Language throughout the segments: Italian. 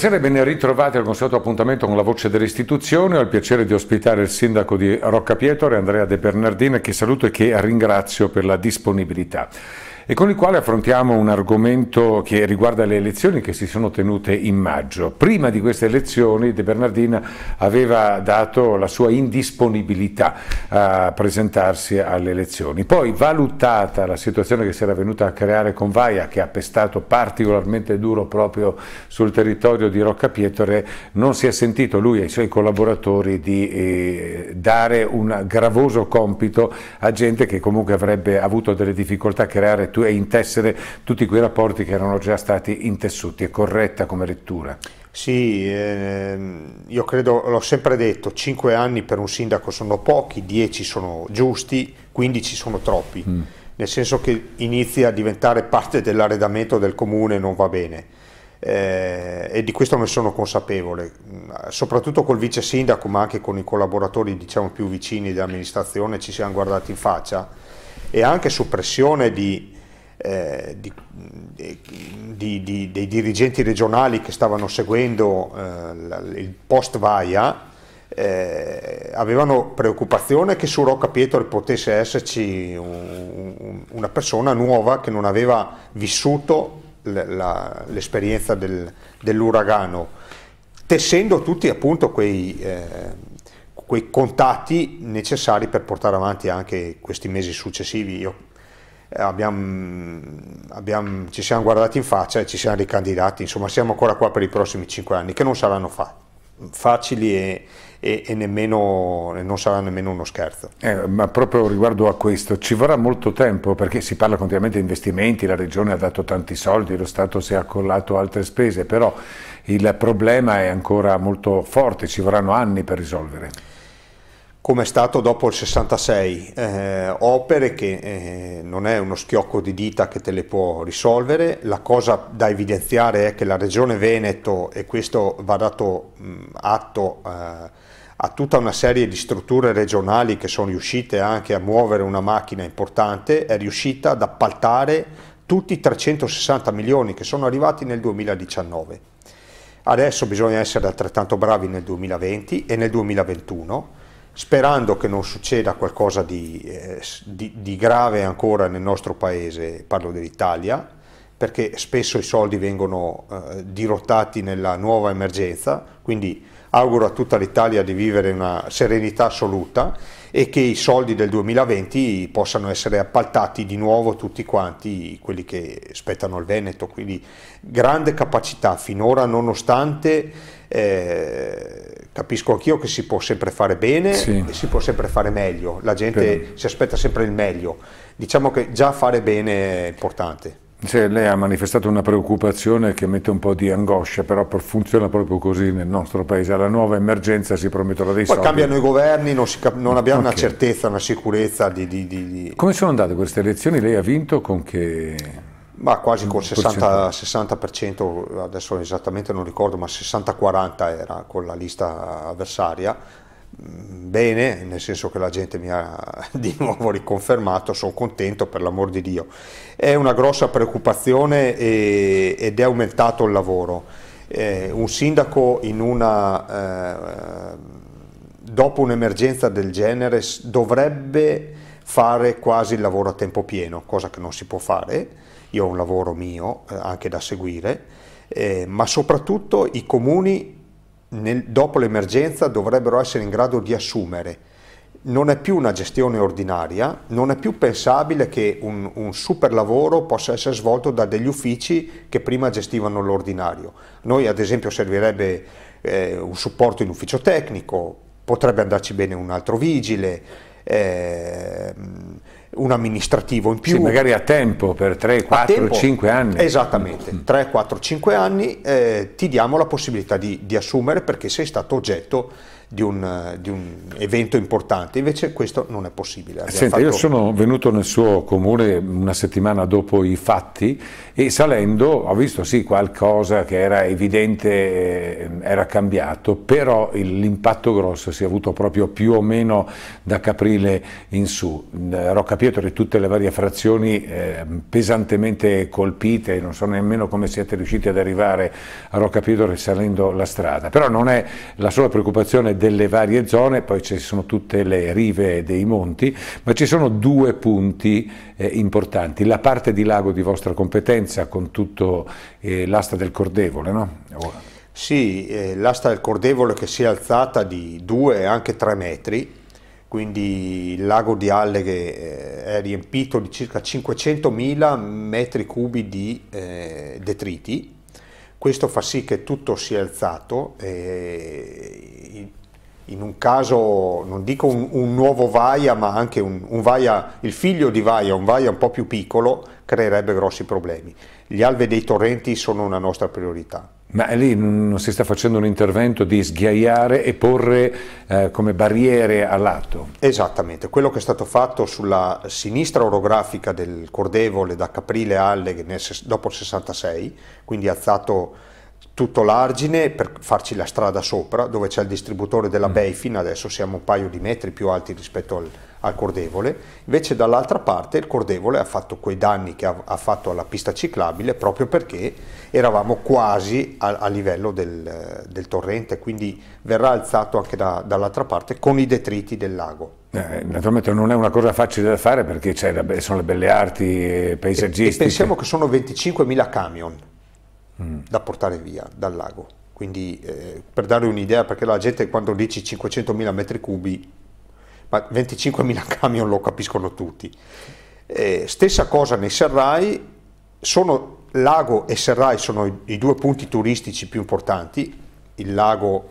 Buonasera e ben ritrovati al consueto appuntamento con la voce dell'istituzione. Ho il piacere di ospitare il sindaco di Rocca Pietore, Andrea De Bernardin, che saluto e che ringrazio per la disponibilità e con il quale affrontiamo un argomento che riguarda le elezioni che si sono tenute in maggio. Prima di queste elezioni De Bernardina aveva dato la sua indisponibilità a presentarsi alle elezioni. Poi valutata la situazione che si era venuta a creare con Vaia che ha pestato particolarmente duro proprio sul territorio di Rocca Pietore, non si è sentito lui e i suoi collaboratori di eh, dare un gravoso compito a gente che comunque avrebbe avuto delle difficoltà a creare e intessere tutti quei rapporti che erano già stati intessuti. È corretta come lettura? Sì, ehm, io credo, l'ho sempre detto, 5 anni per un sindaco sono pochi, 10 sono giusti, 15 sono troppi, mm. nel senso che inizia a diventare parte dell'arredamento del comune e non va bene. Eh, e di questo ne sono consapevole, soprattutto col vice sindaco ma anche con i collaboratori diciamo, più vicini dell'amministrazione ci siamo guardati in faccia e anche su pressione di eh, di, di, di, dei dirigenti regionali che stavano seguendo eh, il post Vaia eh, avevano preoccupazione che su Rocca Pietro potesse esserci un, un, una persona nuova che non aveva vissuto l'esperienza del, dell'uragano, tessendo tutti appunto quei, eh, quei contatti necessari per portare avanti anche questi mesi successivi. Io Abbiamo, eh, abbiamo, ci siamo guardati in faccia e ci siamo ricandidati, insomma siamo ancora qua per i prossimi cinque anni, che non saranno fa facili e, e, e nemmeno, non sarà nemmeno uno scherzo. Eh, ma proprio riguardo a questo, ci vorrà molto tempo perché si parla continuamente di investimenti, la Regione ha dato tanti soldi, lo Stato si è accollato altre spese, però il problema è ancora molto forte, ci vorranno anni per risolvere come è stato dopo il 66, eh, opere che eh, non è uno schiocco di dita che te le può risolvere, la cosa da evidenziare è che la regione Veneto, e questo va dato mh, atto eh, a tutta una serie di strutture regionali che sono riuscite anche a muovere una macchina importante, è riuscita ad appaltare tutti i 360 milioni che sono arrivati nel 2019. Adesso bisogna essere altrettanto bravi nel 2020 e nel 2021 sperando che non succeda qualcosa di, eh, di, di grave ancora nel nostro paese, parlo dell'Italia, perché spesso i soldi vengono eh, dirottati nella nuova emergenza, quindi auguro a tutta l'Italia di vivere una serenità assoluta e che i soldi del 2020 possano essere appaltati di nuovo tutti quanti quelli che spettano il Veneto. Quindi grande capacità finora nonostante eh, capisco anch'io che si può sempre fare bene sì. e si può sempre fare meglio, la gente Credo. si aspetta sempre il meglio. Diciamo che già fare bene è importante. Cioè, lei ha manifestato una preoccupazione che mette un po' di angoscia, però funziona proprio così nel nostro paese. Alla nuova emergenza si promettono dei Poi soldi. Poi cambiano i governi, non, cap non abbiamo okay. una certezza, una sicurezza di, di, di, Come sono andate queste elezioni? Lei ha vinto con che... Ma quasi col 60%, 60% adesso esattamente non ricordo, ma 60-40 era con la lista avversaria bene, nel senso che la gente mi ha di nuovo riconfermato, sono contento per l'amor di Dio. È una grossa preoccupazione e, ed è aumentato il lavoro. Eh, un sindaco una, eh, dopo un'emergenza del genere dovrebbe fare quasi il lavoro a tempo pieno, cosa che non si può fare. Io ho un lavoro mio eh, anche da seguire, eh, ma soprattutto i comuni nel, dopo l'emergenza dovrebbero essere in grado di assumere. Non è più una gestione ordinaria, non è più pensabile che un, un super lavoro possa essere svolto da degli uffici che prima gestivano l'ordinario. Noi ad esempio servirebbe eh, un supporto in ufficio tecnico, potrebbe andarci bene un altro vigile, eh, un amministrativo in più. Sì, magari a tempo per 3, 4, tempo, 5 anni. Esattamente, 3, 4, 5 anni eh, ti diamo la possibilità di, di assumere perché sei stato oggetto di un, di un, evento importante, invece questo non è possibile. Senta, fatto... io sono venuto nel suo comune una settimana dopo i fatti e salendo ho visto sì qualcosa che era evidente, eh, era cambiato, però l'impatto grosso si è avuto proprio più o meno da Caprile in su. Eh, Rocca Pietro e tutte le varie frazioni eh, pesantemente colpite, non so nemmeno come siete riusciti ad arrivare a Rocca Pietro salendo la strada, però non è la sola preoccupazione delle varie zone, poi ci sono tutte le rive dei monti, ma ci sono due punti eh, importanti, la parte di lago di vostra competenza con tutto eh, l'asta del Cordevole, no? Sì, eh, l'asta del Cordevole che si è alzata di due e anche tre metri, quindi il lago di Alleghe eh, è riempito di circa 500.000 metri cubi di eh, detriti. Questo fa sì che tutto sia alzato, eh, in un caso, non dico un, un nuovo Vaia, ma anche un, un, Vaia, il figlio di Vaia, un Vaia un po' più piccolo, creerebbe grossi problemi. Gli alve dei torrenti sono una nostra priorità. Ma lì non si sta facendo un intervento di sghiaiare e porre eh, come barriere a lato? Esattamente, quello che è stato fatto sulla sinistra orografica del Cordevole da Caprile a Alleghe dopo il 66, quindi alzato tutto l'argine per farci la strada sopra, dove c'è il distributore della mm. Bayfin, adesso siamo un paio di metri più alti rispetto al, al cordevole, invece dall'altra parte il cordevole ha fatto quei danni che ha, ha fatto alla pista ciclabile proprio perché eravamo quasi a, a livello del, del, torrente, quindi verrà alzato anche da, dall'altra parte con i detriti del lago. Eh, naturalmente non è una cosa facile da fare perché la, sono le belle arti paesaggistiche. E, e pensiamo che sono 25.000 camion Mm. da portare via dal lago. Quindi eh, per dare un'idea, perché la gente quando dici 500.000 metri cubi, ma 25.000 camion lo capiscono tutti. Eh, stessa cosa nei serrai, sono, lago e serrai sono i, i, due punti turistici più importanti, il lago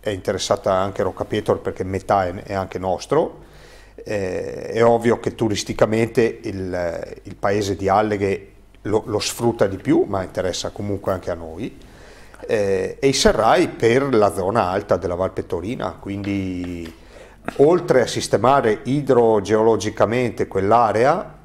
è interessata anche Rocca Roccapietro perché metà è, è anche nostro, eh, è ovvio che turisticamente il, il paese di Alleghe lo, lo sfrutta di più, ma interessa comunque anche a noi, eh, e i serrai per la zona alta della Valpettorina, quindi oltre a sistemare idrogeologicamente quell'area,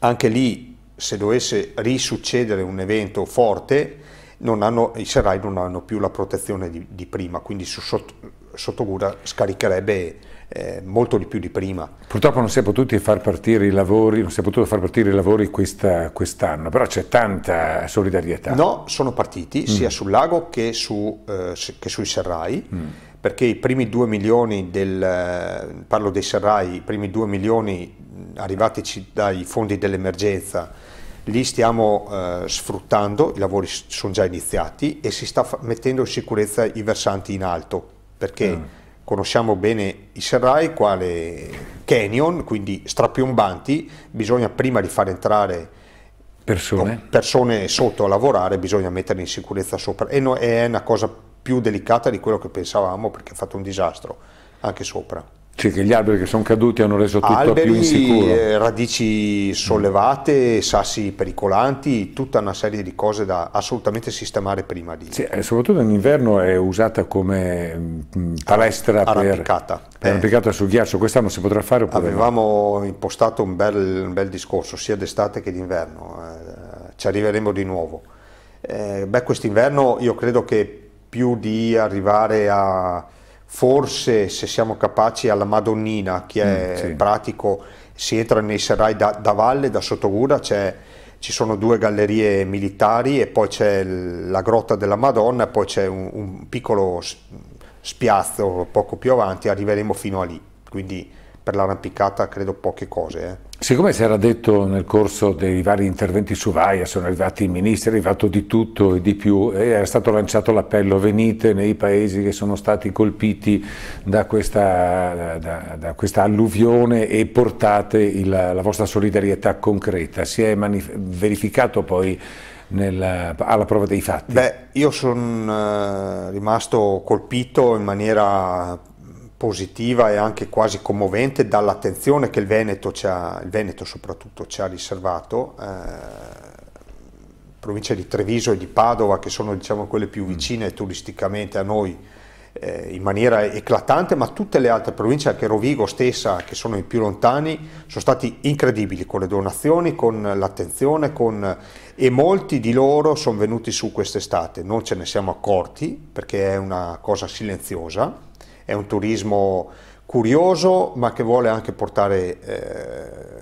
anche lì se dovesse risuccedere un evento forte, hanno, i serrai non hanno più la protezione di, di prima, quindi su, sotto, sotto Sottogura scaricherebbe eh, molto di più di prima. Purtroppo non si è potuti far partire i lavori, non si è potuto far partire i lavori questa, quest'anno, però c'è tanta solidarietà. No, sono partiti mm. sia sul lago che, su, eh, che sui serrai. Mm. Perché i primi 2 milioni del, parlo dei serrai, i primi 2 milioni arrivatici dai fondi dell'emergenza, li stiamo eh, sfruttando, i lavori sono già iniziati e si sta mettendo in sicurezza i versanti in alto perché mm. conosciamo bene i serrai quale canyon, quindi strapiombanti, bisogna prima di far entrare persone, persone sotto a lavorare, bisogna metterli in sicurezza sopra e no, è una cosa più delicata di quello che pensavamo perché ha fatto un disastro anche sopra. Cioè che gli alberi che sono caduti hanno reso tutto alberi, più insicuro. Eh, radici sollevate, sassi pericolanti, tutta una serie di cose da assolutamente sistemare prima di... Sì, eh, soprattutto in inverno è usata come mm, mm, palestra arrampicata. per... per eh. sul ghiaccio, quest'anno si potrà fare oppure Avevamo no? impostato un bel, un bel, discorso, sia d'estate che d'inverno, eh, ci arriveremo di nuovo. Eh, beh, quest'inverno io credo che più di arrivare a forse se siamo capaci alla Madonnina, che è mm, sì. pratico, si entra nei serai da, da valle, da Sottogura, ci sono due gallerie militari e poi c'è la grotta della Madonna e poi c'è un, un, piccolo spiazzo poco più avanti, arriveremo fino a lì, quindi per l'arrampicata credo poche cose. Eh. Siccome si era detto nel corso dei vari interventi su Vaia, sono arrivati i ministri, è arrivato di tutto e di più, e era stato lanciato l'appello venite nei paesi che sono stati colpiti da questa, da, da questa alluvione e portate il, la vostra solidarietà concreta. Si è verificato poi nella, alla prova dei fatti? Beh, io sono eh, rimasto colpito in maniera positiva e anche quasi commovente dall'attenzione che il Veneto, ha, il Veneto soprattutto ci ha riservato, eh, province di Treviso e di Padova che sono diciamo, quelle più mm. vicine mm. turisticamente a noi eh, in maniera eclatante, ma tutte le altre province, anche Rovigo stessa, che sono i più lontani, sono stati incredibili con le donazioni, con l'attenzione, con... e molti di loro sono venuti su quest'estate, non ce ne siamo accorti perché è una cosa silenziosa è un turismo curioso ma che vuole anche portare eh,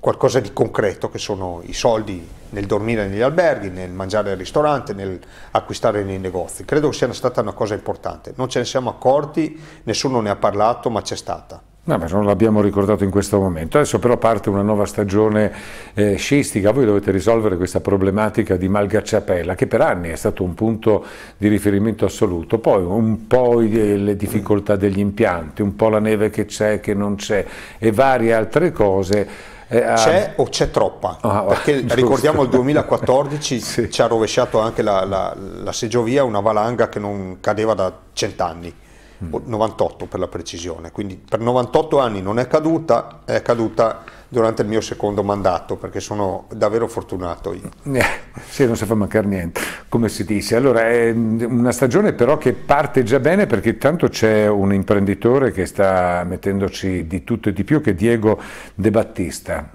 qualcosa di concreto che sono i soldi nel dormire negli alberghi, nel mangiare al ristorante, nel acquistare nei negozi. Credo che sia stata una cosa importante. Non ce ne siamo accorti, nessuno ne ha parlato, ma c'è stata. No, ma non l'abbiamo ricordato in questo momento. Adesso però parte una nuova stagione eh, sciistica. Voi dovete risolvere questa problematica di Malgacciapella, che per anni è stato un punto di riferimento assoluto. Poi un po' eh, le difficoltà degli impianti, un po' la neve che c'è, che non c'è e varie altre cose. Eh, c'è o c'è troppa? Ah, ah Perché giusto. ricordiamo il 2014 sì. ci ha rovesciato anche la, la, la seggiovia, una valanga che non cadeva da cent'anni. 98 per la precisione, quindi per 98 anni non è caduta, è caduta durante il mio secondo mandato perché sono davvero fortunato io. Eh, sì, non si fa mancare niente, come si dice. Allora, è una stagione però che parte già bene perché tanto c'è un imprenditore che sta mettendoci di tutto e di più che è Diego De Battista.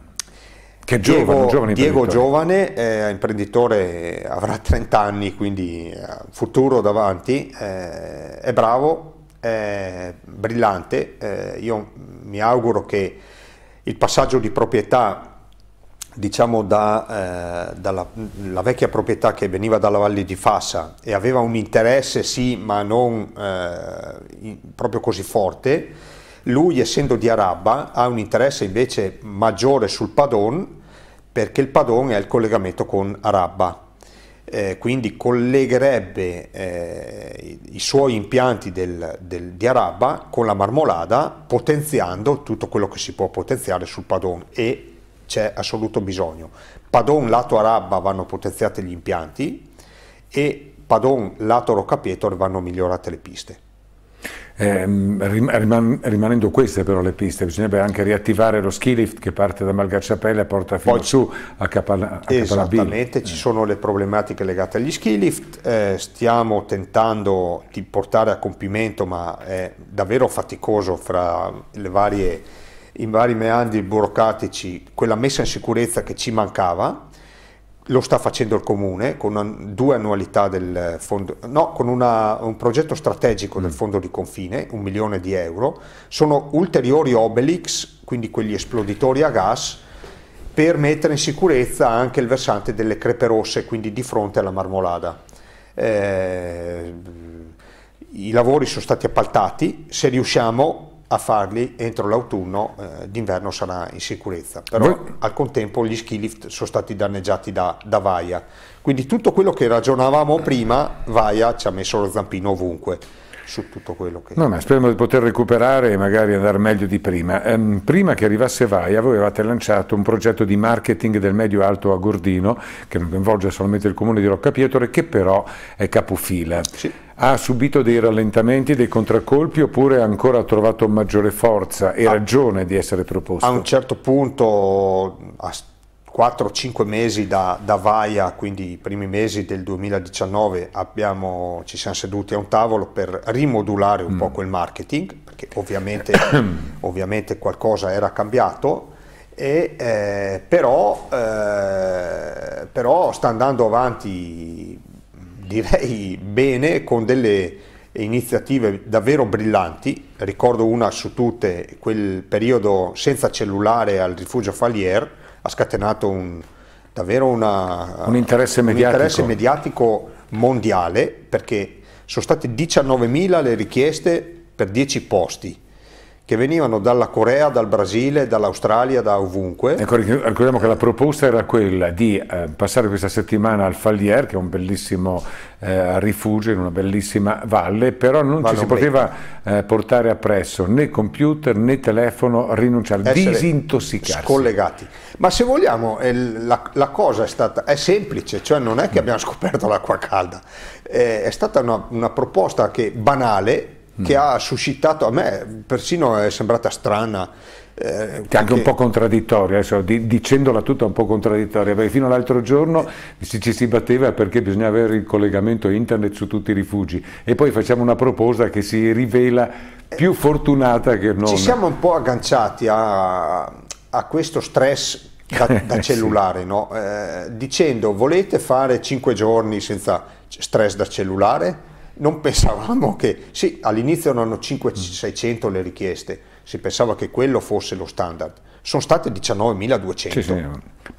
Che Diego, giovane, giovane Diego Giovane, eh, imprenditore, avrà 30 anni, quindi eh, futuro davanti, eh, è bravo, eh, brillante, eh, io mi auguro che il passaggio di proprietà diciamo da, eh, dalla vecchia proprietà che veniva dalla Valle di Fassa e aveva un interesse sì ma non eh, in, proprio così forte, lui essendo di Araba ha un interesse invece maggiore sul Padon perché il Padon è il collegamento con Araba eh, quindi collegherebbe eh, i suoi impianti del, del, di Araba con la Marmolada, potenziando tutto quello che si può potenziare sul Padon e c'è assoluto bisogno. Padon lato Araba vanno potenziati gli impianti e Padon lato Roccapietor vanno migliorate le piste eh, rimanendo queste però le piste, bisognerebbe anche riattivare lo ski lift che parte da Malgacciapelle e porta fino Poi, su a Capalabino. Esattamente, ci sono le problematiche legate agli ski lift, eh, stiamo tentando di portare a compimento, ma è davvero faticoso fra le varie, i vari meandri burocratici, quella messa in sicurezza che ci mancava, lo sta facendo il comune con una, due annualità del fondo, no, con una, un progetto strategico mm. del fondo di confine, un milione di euro, sono ulteriori obelix, quindi quegli esploditori a gas, per mettere in sicurezza anche il versante delle crepe rosse, quindi di fronte alla marmolada. Eh, I lavori sono stati appaltati, se riusciamo a farli entro l'autunno, eh, d'inverno sarà in sicurezza. Però Beh. al contempo gli ski lift sono stati danneggiati da, da Vaia. Quindi tutto quello che ragionavamo prima, Vaia ci ha messo lo zampino ovunque su tutto quello che... No, ma speriamo di poter recuperare e magari andare meglio di prima. Ehm, prima che arrivasse Vaia voi avevate lanciato un progetto di marketing del medio alto a Gordino che non coinvolge solamente il comune di Roccapietro e che però è capofila. Sì. Ha subito dei rallentamenti, dei contraccolpi oppure ancora ha trovato maggiore forza e a, ragione di essere proposto? A un certo punto A 4-5 mesi da, da, Vaia, quindi i primi mesi del 2019, abbiamo, ci siamo seduti a un tavolo per rimodulare un mm. po' quel marketing, perché ovviamente, ovviamente qualcosa era cambiato, e, eh, però, eh, però, sta andando avanti direi bene con delle iniziative davvero brillanti, ricordo una su tutte, quel periodo senza cellulare al rifugio Falier, ha scatenato un, davvero una, un, interesse un, interesse mediatico mondiale perché sono state 19.000 le richieste per 10 posti che venivano dalla Corea, dal Brasile, dall'Australia, da ovunque. Ecco, ricordiamo che la proposta era quella di eh, passare questa settimana al Fallier, che è un bellissimo eh, rifugio in una bellissima valle, però non valle ci si poteva eh, portare appresso né computer né telefono, rinunciare, disintossicarsi. Scollegati. Ma se vogliamo, la, la, cosa è stata è semplice, cioè non è che mm. abbiamo scoperto l'acqua calda, eh, è stata una, una proposta che banale Mm. che mm. ha suscitato, a me persino è sembrata strana, eh, che anche un po' contraddittoria, adesso, di, dicendola tutta un po' contraddittoria, perché fino all'altro giorno ci, ci, si batteva perché bisogna avere il collegamento internet su tutti i rifugi e poi facciamo una proposta che si rivela più eh, fortunata che non. Ci siamo un po' agganciati a, a questo stress da, da eh, cellulare, sì. no? eh, dicendo volete fare 5 giorni senza stress da cellulare? non pensavamo che, sì, all'inizio erano 500-600 mm. le richieste, si pensava che quello fosse lo standard, sono state 19.200. Sì,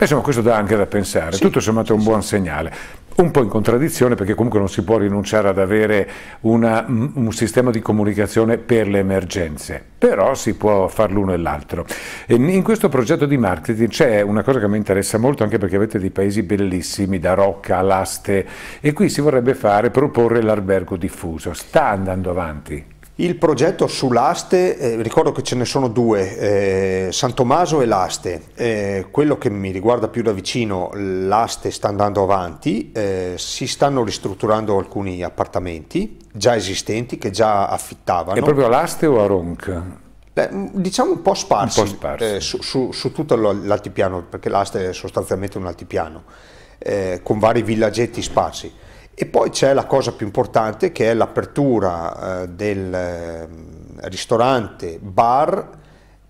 eh, insomma questo dà anche da pensare, sì. tutto sommato è un buon segnale un po' in contraddizione perché comunque non si può rinunciare ad avere una, un sistema di comunicazione per le emergenze, però si può fare l'uno e l'altro. In questo progetto di marketing c'è una cosa che mi interessa molto anche perché avete dei paesi bellissimi, da Rocca all'Aste, e qui si vorrebbe fare, proporre l'albergo diffuso, sta andando avanti. Il progetto sull'aste, eh, ricordo che ce ne sono due, eh, San Tommaso e l'aste. Eh, quello che mi riguarda più da vicino, l'aste sta andando avanti, eh, si stanno ristrutturando alcuni appartamenti già esistenti che già affittavano. È proprio all'aste o a Ronca? Beh, diciamo un po' sparsi, un po sparsi. Eh, su, su, su tutto l'altipiano, perché l'aste è sostanzialmente un altipiano, eh, con vari villaggetti sparsi. E poi c'è la cosa più importante che è l'apertura eh, del ehm, ristorante bar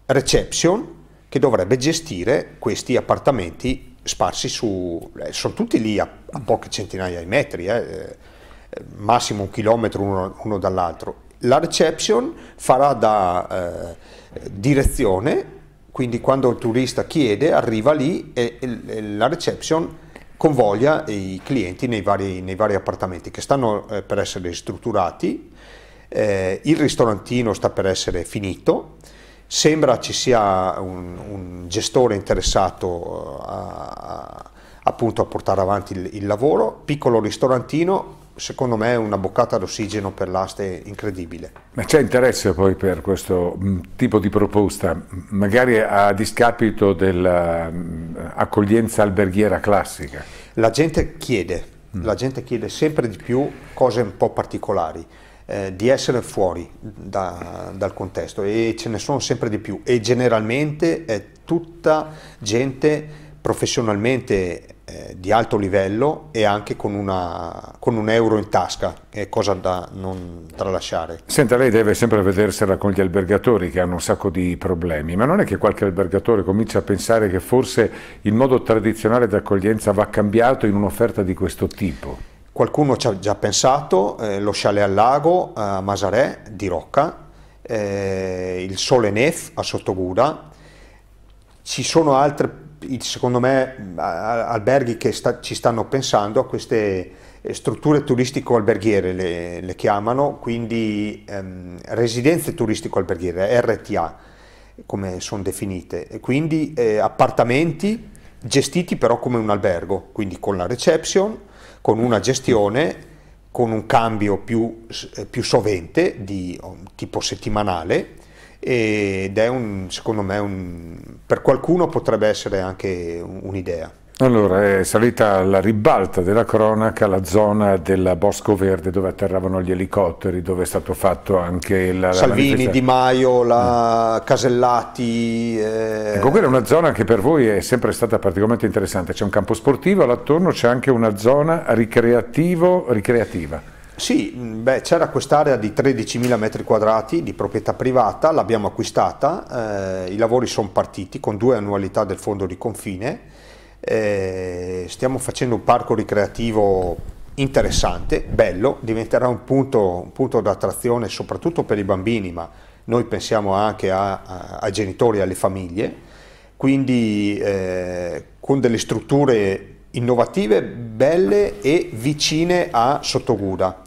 reception che dovrebbe gestire questi appartamenti sparsi su... Eh, sono tutti lì a, a, poche centinaia di metri, eh, massimo un chilometro uno, uno, dall'altro. La reception farà da direzione, quindi quando il turista chiede arriva lì e, e, e la reception convoglia i clienti nei vari, nei vari appartamenti che stanno eh, per essere ristrutturati, eh, il ristorantino sta per essere finito, sembra ci sia un, un gestore interessato eh, a, a, appunto a portare avanti il, il lavoro, piccolo ristorantino secondo me una boccata d'ossigeno per l'aste incredibile. Ma c'è interesse poi per questo mm, tipo di proposta, magari a discapito dell'accoglienza mm, alberghiera classica? La gente chiede, mm. la gente chiede sempre di più cose un po' particolari. Eh, di essere fuori da, dal contesto e ce ne sono sempre di più e generalmente è tutta gente professionalmente eh, di alto livello e anche con, una, con, un euro in tasca, è cosa da non tralasciare. Senta, lei deve sempre vedersela con gli albergatori che hanno un sacco di problemi, ma non è che qualche albergatore comincia a pensare che forse il modo tradizionale di accoglienza va cambiato in un'offerta di questo tipo? Qualcuno ci ha già pensato, eh, lo Chalet al Lago a Masarè di Rocca, eh, il Sole Nef a Sottoguda, ci sono altre secondo me alberghi che sta, ci stanno pensando a queste eh, strutture turistico-alberghiere, le, le, chiamano, quindi ehm, residenze turistico-alberghiere, RTA, come sono definite, e quindi eh, appartamenti gestiti però come un albergo, quindi con la reception, con una gestione, con un cambio più, eh, più sovente, di, oh, tipo settimanale, ed è un, secondo me un, per qualcuno potrebbe essere anche un'idea. Allora, è salita alla ribalta della cronaca la zona del Bosco Verde dove atterravano gli elicotteri, dove è stato fatto anche la... Salvini, la Di Maio, la mm. Casellati... Eh... Ecco, quella è una zona che per voi è sempre stata particolarmente interessante. C'è un campo sportivo, all'attorno c'è anche una zona ricreativa sì, c'era quest'area di 13.000 metri quadrati di proprietà privata, l'abbiamo acquistata, eh, i lavori sono partiti con due annualità del fondo di confine, eh, stiamo facendo un parco ricreativo interessante, bello, diventerà un punto, punto d'attrazione soprattutto per i bambini, ma noi pensiamo anche ai genitori e alle famiglie, quindi eh, con delle strutture innovative, belle e vicine a Sottoguda,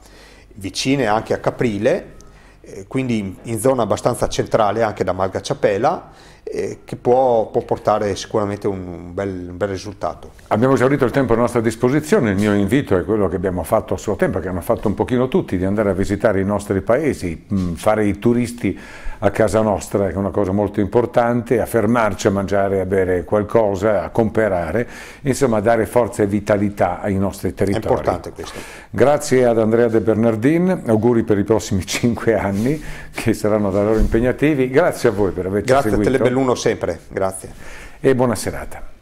vicine anche a Caprile, eh, quindi in zona abbastanza centrale anche da Malgaciapela, eh, che può, può, portare sicuramente un bel, un bel, risultato. Abbiamo esaurito il tempo a nostra disposizione, il mio invito è quello che abbiamo fatto a suo tempo, che hanno fatto un pochino tutti, di andare a visitare i nostri paesi, mm, fare i turisti a casa nostra, che è una cosa molto importante, a fermarci a mangiare, a bere qualcosa, a comprare, insomma a dare forza e vitalità ai nostri territori. È importante questo. Grazie ad Andrea De Bernardin, auguri per i prossimi cinque anni, che saranno da loro impegnativi. Grazie a voi per averci grazie seguito. Grazie a Telebelluno sempre, grazie. E buona serata.